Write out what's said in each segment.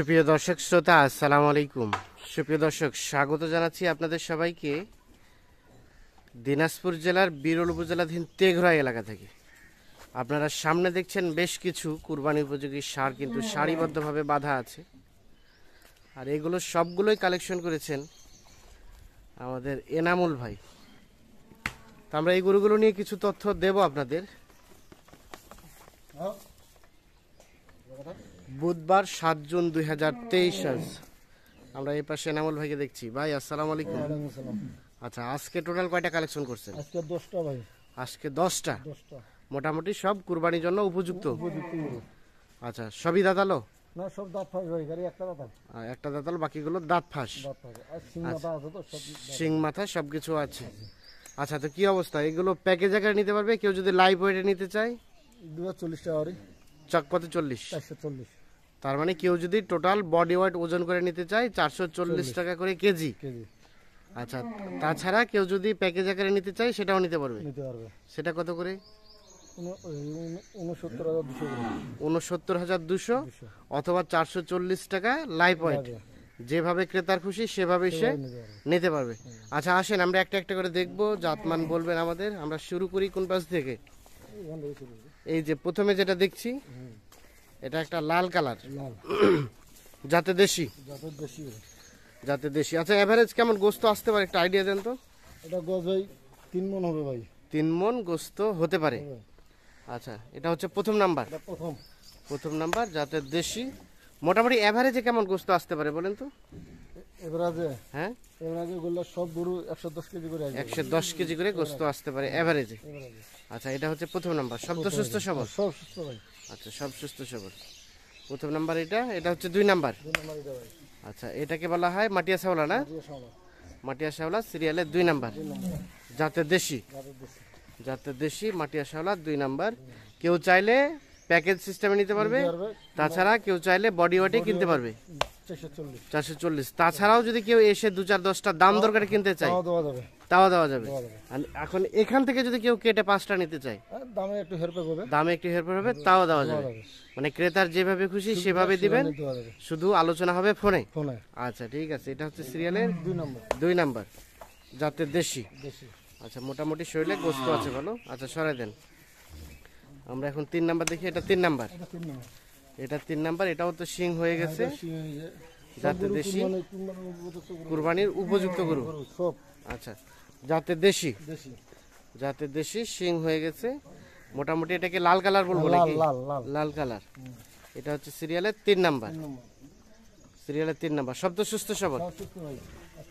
সুপ্রিয় দর্শক শ্রোতা আসসালামু আলাইকুম সুপ্রিয় দর্শক স্বাগত জানাচ্ছি আপনাদের সবাইকে দিনাজপুর জেলার বিরল উপজেলাধীন তেঘরা এলাকা থেকে আপনারা সামনে দেখছেন বেশ কিছু কুরবানি উপযোগী সার কিন্তু হ্যাঁ। সারিবদ্ধভাবে বাধা আছে আর এগুলো সবগুলোই কালেকশন করেছেন আমাদের এনামুল ভাই তো আমরা এই গরুগুলো নিয়ে কিছু তথ্য দেব আপনাদের হ্যাঁ। বুধবার সাত জুন দুই হাজার তেইশ আজ আমরা এই পাশে এনামল ভাইকে দেখছি ভাই আসসালাম আলাইকুম আচ্ছা আজকে টোটাল কয়টা কালেকশন করছেন আজকে দশটা ভাই আজকে দশটা মোটামুটি সব কুরবানির জন্য উপযুক্ত আচ্ছা সবই দাঁতালো একটা দাঁত বাকিগুলো দাঁত ফাঁস শিং মাথা সব কিছু আছে আচ্ছা তো কি অবস্থা এগুলো প্যাকেজ আকারে নিতে পারবে কেউ যদি লাইভ ওয়েটে নিতে চায় দু হাজার চল্লিশ টাকা চকপথে চল্লিশ চল্লিশ তার মানে কেউ যদি টোটাল বডি ওয়েট ওজন করে নিতে চায় চারশো চল্লিশ টাকা করে কেজি আচ্ছা তাছাড়া কেউ যদি প্যাকেজ আকারে নিতে চায় সেটাও নিতে পারবে নিতে পারবে সেটা কত করে উনসত্তর হাজার দুশো অথবা চারশো চল্লিশ টাকা লাইফ ওয়েট যেভাবে ক্রেতার খুশি সেভাবে সে নিতে পারবে আচ্ছা আসেন আমরা একটা একটা করে দেখবো জাতমান বলবেন আমাদের আমরা শুরু করি কোন পাশ থেকে এই যে প্রথমে যেটা দেখছি এটা একটা লাল কালার যাতে দেশি যাতে দেশি আচ্ছা এভারেজ কেমন গোস্ত আসতে পারে একটা আইডিয়া দেন তো এটা গোস ভাই তিন মন হবে ভাই তিন মন গোস্ত হতে পারে আচ্ছা এটা হচ্ছে প্রথম নাম্বার প্রথম প্রথম নাম্বার যাতে দেশি মোটামুটি এভারেজে কেমন গোস্ত আসতে পারে বলেন তো এভারেজে হ্যাঁ এভারেজে গুলো সব গরু একশো দশ কেজি করে একশো দশ কেজি করে গোস্ত আসতে পারে এভারেজে আচ্ছা এটা হচ্ছে প্রথম নাম্বার শব্দ সুস্থ সবল সব সুস্থ ভাই আচ্ছা সব সুস্থ সবল প্রথম নাম্বার এটা এটা হচ্ছে দুই নাম্বার আচ্ছা এটাকে বলা হয় মাটিয়া শ্যাওলা না মাটিয়া শ্যাওলা সিরিয়ালের দুই নাম্বার যাতে দেশি যাতে দেশি মাটিয়া শ্যাওলা দুই নাম্বার কেউ চাইলে প্যাকেজ সিস্টেমে নিতে পারবে তাছাড়া কেউ চাইলে বডি ওয়াটে কিনতে পারবে চারশো চল্লিশ তাছাড়াও যদি কেউ এসে দু চার দশটা দাম দরকারে কিনতে চায় তাও দেওয়া যাবে এখন এখান থেকে যদি কেউ কেটে পাঁচটা নিতে চায় দামে একটু হেরফের হবে দামে একটু হেরফের হবে তাও দেওয়া যাবে মানে ক্রেতার যেভাবে খুশি সেভাবে দিবেন শুধু আলোচনা হবে ফোনে ফোনে আচ্ছা ঠিক আছে এটা হচ্ছে সিরিয়ালের দুই নম্বর দুই নাম্বার যাতে দেশি আচ্ছা মোটামুটি শরীরে গোস্ত আছে ভালো আচ্ছা সরাই দেন আমরা এখন তিন নাম্বার দেখি এটা তিন নাম্বার এটা তিন নাম্বার এটাও তো সিং হ্যাঁ, হয়ে গেছে যাতে দেশি কুরবানির উপযুক্ত গরু আচ্ছা যাতে দেশি যাতে দেশি শিং হয়ে গেছে মোটামুটি এটাকে লাল কালার বলবো নাকি লাল কালার এটা হচ্ছে সিরিয়ালের তিন নাম্বার সিরিয়ালের তিন নাম্বার শব্দ সুস্থ সবল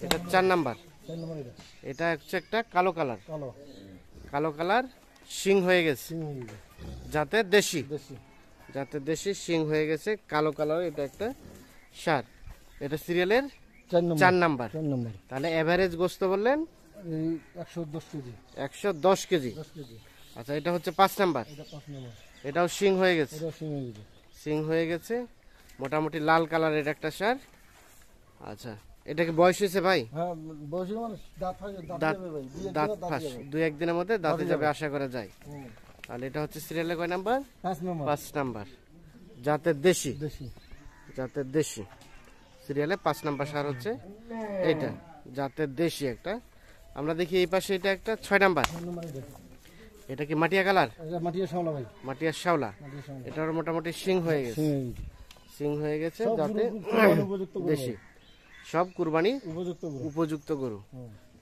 এটা চার নাম্বার এটা হচ্ছে একটা কালো কালার কালো কালার শিং হয়ে গেছে যাতে দেশি যাতে দেশি শিং হয়ে গেছে কালো কালার এটা একটা সার এটা সিরিয়ালের চার নাম্বার তাহলে অ্যাভারেজ গোস্ত বললেন একশো দশ কেজি আচ্ছা এটা হচ্ছে পাঁচ নাম্বার এটাও সিং হয়ে গেছে সিং হয়ে গেছে মোটামুটি লাল কালারের একটা স্যার আচ্ছা এটা কি বয়স হয়েছে ভাই হ্যাঁ, মানে দাঁত ফাঁস দুই একদিনের মধ্যে দাঁতে যাবে আশা করা যায় তাহলে এটা হচ্ছে সিরিয়ালে কয় নাম্বার পাঁচ নাম্বার জাতের দেশি জাতের দেশি সিরিয়ালে পাঁচ নাম্বার সার হচ্ছে এটা জাতের দেশি একটা আমরা দেখি এই পাশে এটা একটা ছয় নাম্বার এটা কি মাটিয়া কালার মাটিয়া শাওলা ভাই শাওলা এটার মোটামুটি সিং হয়ে গেছে সিং হয়ে গেছে যাতে বেশি সব কুরবানি উপযুক্ত গরু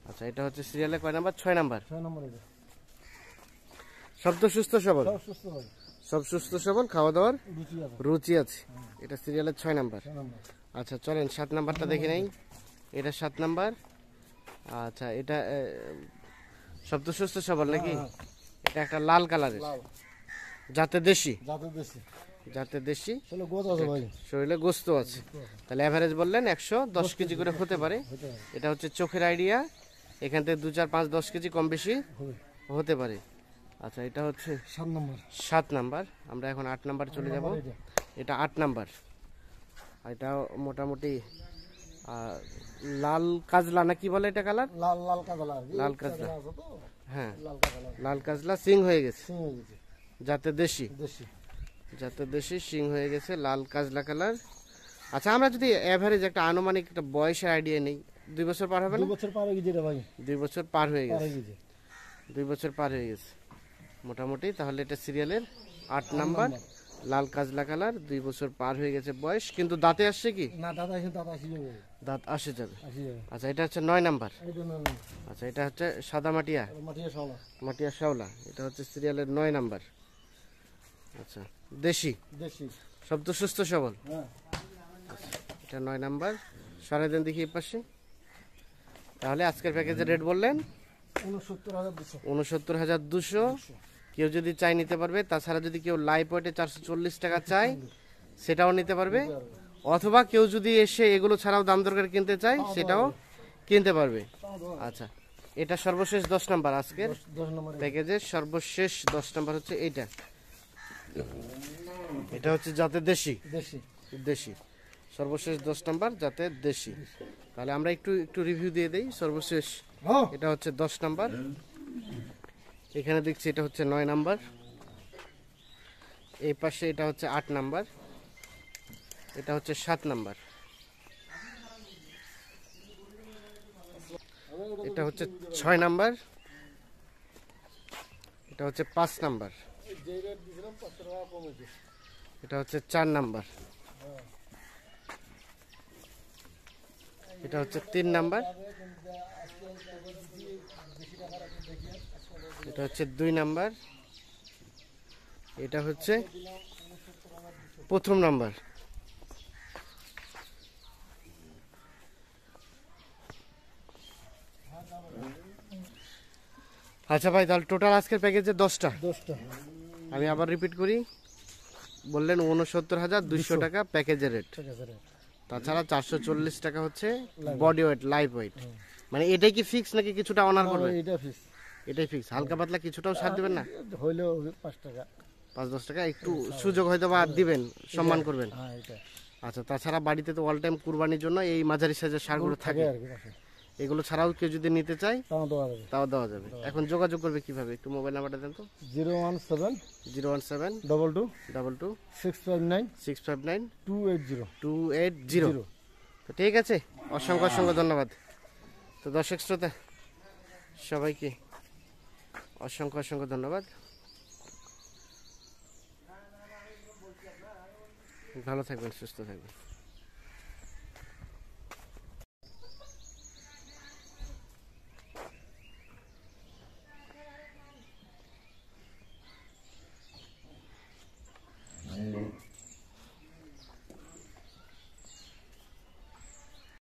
আচ্ছা এটা হচ্ছে সিরিয়ালে কয় নাম্বার ছয় নাম্বার সব তো সুস্থ সবল সব সুস্থ সবল খাওয়া দাওয়ার রুচি আছে এটা সিরিয়ালের ছয় নাম্বার আচ্ছা চলেন সাত নাম্বারটা দেখে নেই এটা সাত নাম্বার আচ্ছা এটা সব তো সুস্থ সবল হ্যাঁ, নাকি হ্যাঁ। এটা একটা লাল কালারের যাতে দেশি যাতে দেশি দেশি শরীরে গোস্ত আছে তাহলে অ্যাভারেজ বললেন একশো দশ কেজি করে হতে পারে এটা হচ্ছে চোখের আইডিয়া এখান থেকে দু চার পাঁচ দশ কেজি কম বেশি হতে পারে আচ্ছা এটা হচ্ছে সাত নাম্বার সাত নাম্বার আমরা এখন আট নাম্বার চলে যাব এটা আট নাম্বার এটা মোটামুটি লাল কাজলা না কি বলে এটা কালার লাল লাল কাজলা হ্যাঁ লাল কাজলা সিং হয়ে গেছে যাতে দেশি যাতে দেশি সিং হয়ে গেছে লাল কাজলা কালার আচ্ছা আমরা যদি অ্যাভারেজ একটা আনুমানিক একটা বয়সের আইডিয়া নেই দুই বছর পার হবে না দুই বছর পার হয়ে গেছে ভাই দুই বছর পার হয়ে গেছে দুই বছর পার হয়ে গেছে মোটামুটি তাহলে এটা সিরিয়ালের আট নাম্বার লাল কাজলা কালার দুই বছর পার হয়ে গেছে বয়স কিন্তু দাঁতে আসছে কি না দাঁত আসে দাঁত আসে যাবে দাঁত আসে যাবে আচ্ছা এটা হচ্ছে নয় নাম্বার আচ্ছা এটা হচ্ছে সাদা মাটিয়া মাটিয়া শাওলা মাটিয়া শাওলা এটা হচ্ছে সিরিয়ালের নয় নাম্বার আচ্ছা দেশি দেশি সব তো সুস্থ সবল হ্যাঁ। আচ্ছা, এটা নয় নাম্বার সারে দিন দেখি পাশে তাহলে আজকের প্যাকেজের রেট বললেন উনসত্তর হাজার দুশো উনসত্তর হাজার দুশো কেউ যদি চাই নিতে পারবে তাছাড়া যদি কেউ লাই ওয়েটে চারশো চল্লিশ টাকা চায় সেটাও নিতে পারবে অথবা কেউ যদি এসে এগুলো ছাড়াও দাম দরকার কিনতে চায় সেটাও কিনতে পারবে আচ্ছা এটা সর্বশেষ দশ নাম্বার আজকের প্যাকেজের সর্বশেষ দশ নাম্বার হচ্ছে এইটা এটা হচ্ছে যাতে দেশি দেশি সর্বশেষ দশ নাম্বার যাতে দেশি তাহলে আমরা একটু একটু রিভিউ দিয়ে দিই সর্বশেষ হ্যাঁ। এটা হচ্ছে দশ নাম্বার এখানে দেখছি এটা হচ্ছে নয় নাম্বার এই পাশে এটা হচ্ছে আট নাম্বার এটা হচ্ছে সাত নাম্বার এটা হচ্ছে ছয় নাম্বার এটা হচ্ছে পাঁচ নাম্বার এটা হচ্ছে চার নাম্বার এটা হচ্ছে তিন নাম্বার এটা হচ্ছে দুই নাম্বার এটা হচ্ছে প্রথম নাম্বার আচ্ছা ভাই তাহলে টোটাল আজকের প্যাকেজে দশটা দশটা আমি আবার রিপিট করি বললেন উনসত্তর হাজার দুইশো টাকা প্যাকেজের রেট তাছাড়া চারশো চল্লিশ টাকা হচ্ছে বডি ওয়েট লাইফ ওয়েট মানে এটাই কি ফিক্স নাকি কিছুটা অনার করবে এটা ফিক্স এটাই ফিক্স হালকা পাতলা কিছুটাও সার দিবেন না হইলো পাঁচ টাকা পাঁচ দশ টাকা একটু সুযোগ হয়তো বা দিবেন সম্মান করবেন হ্যাঁ, আচ্ছা তাছাড়া বাড়িতে তো অল টাইম কুরবানির জন্য এই মাঝারি সাইজের সারগুলো থাকে এগুলো ছাড়াও কেউ যদি নিতে চায় তাও দেওয়া যাবে এখন যোগাযোগ করবে কিভাবে একটু মোবাইল নাম্বারটা দেন তো zero one seven zero one seven double two double two six five nine six five nine two eight zero two eight zero তো ঠিক আছে অসংখ্য অসংখ্য ধন্যবাদ তো দর্শক শ্রোতা সবাইকে অসংখ্য অসংখ্য ধন্যবাদ ভালো থাকবেন সুস্থ থাকবেন